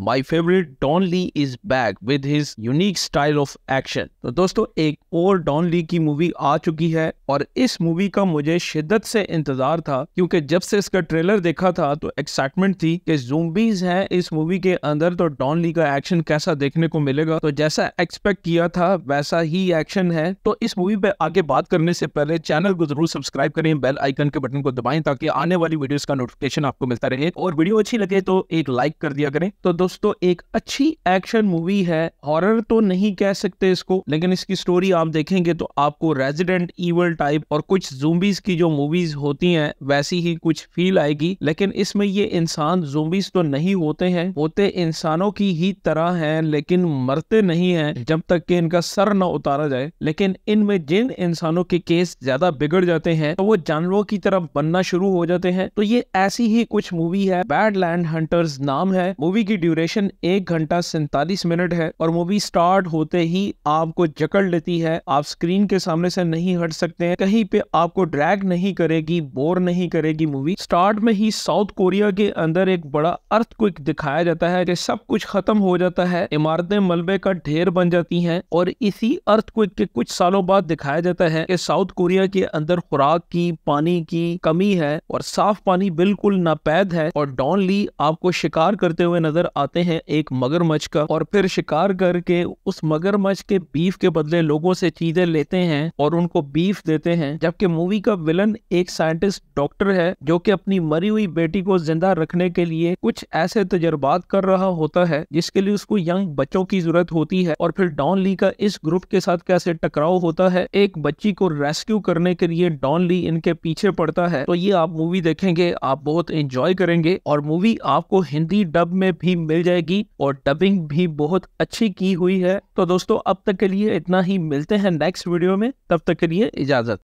my favourite Don Lee is back with his unique style of action तो दोस्तों एक और डॉन ली की मूवी आ चुकी है और इस मूवी का मुझे शिद्दत से इंतजार था क्योंकि जब से इसका ट्रेलर देखा था तो एक्साइटमेंट थी कि जूम्बीज हैं इस मूवी के अंदर तो डॉन ली का एक्शन कैसा देखने को मिलेगा तो जैसा एक्सपेक्ट किया था वैसा ही एक्शन है तो इस मूवी पे आगे बात करने से पहले चैनल को जरूर सब्सक्राइब करें बेल आइकन के बटन को दबाएं ताकि आने वाली वीडियो का नोटिफिकेशन आपको मिलता रहे और वीडियो अच्छी लगे तो एक लाइक कर दिया करें तो दोस्तों एक अच्छी एक्शन मूवी है हॉरर तो नहीं कह सकते इसको लेकिन इसकी स्टोरी आप देखेंगे तो आपको रेजिडेंट ईवल टाइप और कुछ जूम्बीज की जो मूवीज होती हैं वैसी ही कुछ फील आएगी लेकिन इसमें ये इंसान जूम्बीज तो नहीं होते हैं होते इंसानों की ही तरह है लेकिन मरते नहीं है जब तक कि इनका सर ना उतारा जाए लेकिन इनमें जिन इंसानों के केस ज्यादा बिगड़ जाते हैं तो वो जानवरों की तरफ बनना शुरू हो जाते हैं तो ये ऐसी ही कुछ मूवी है बैड लैंड हंटर्स नाम है मूवी की ड्यू ड्यूरेशन एक घंटा सैंतालीस मिनट है और मूवी स्टार्ट होते ही आपको जकड़ लेती है आप स्क्रीन के सामने से नहीं हट सकते हैं कहीं पे आपको ड्रैग नहीं करेगी बोर नहीं करेगी मूवी स्टार्ट में ही साउथ कोरिया के अंदर एक बड़ा अर्थ क्विक दिखाया जाता है कि सब कुछ खत्म हो जाता है इमारतें मलबे का ढेर बन जाती है और इसी अर्थ क्विक के कुछ सालों बाद दिखाया जाता है कि साउथ कोरिया के अंदर खुराक की पानी की कमी है और साफ पानी बिल्कुल नापैद है और डॉन ली आपको शिकार करते हुए नजर आ आते हैं एक मगरमच्छ का और फिर शिकार करके उस मगरमच्छ के बीफ के बदले लोगों से चीजें लेते हैं और उनको बीफ देते हैं जबकि मूवी का विलन एक साइंटिस्ट डॉक्टर है जो कि अपनी मरी हुई बेटी को जिंदा रखने के लिए कुछ ऐसे तजर्बात कर रहा होता है जिसके लिए उसको यंग बच्चों की जरूरत होती है और फिर डॉन ली का इस ग्रुप के साथ कैसे टकराव होता है एक बच्ची को रेस्क्यू करने के लिए डॉन ली इनके पीछे पड़ता है तो ये आप मूवी देखेंगे आप बहुत एंजॉय करेंगे और मूवी आपको हिंदी डब में भी मिल मिल जाएगी और डबिंग भी बहुत अच्छी की हुई है तो दोस्तों अब तक के लिए इतना ही मिलते हैं नेक्स्ट वीडियो में तब तक के लिए इजाजत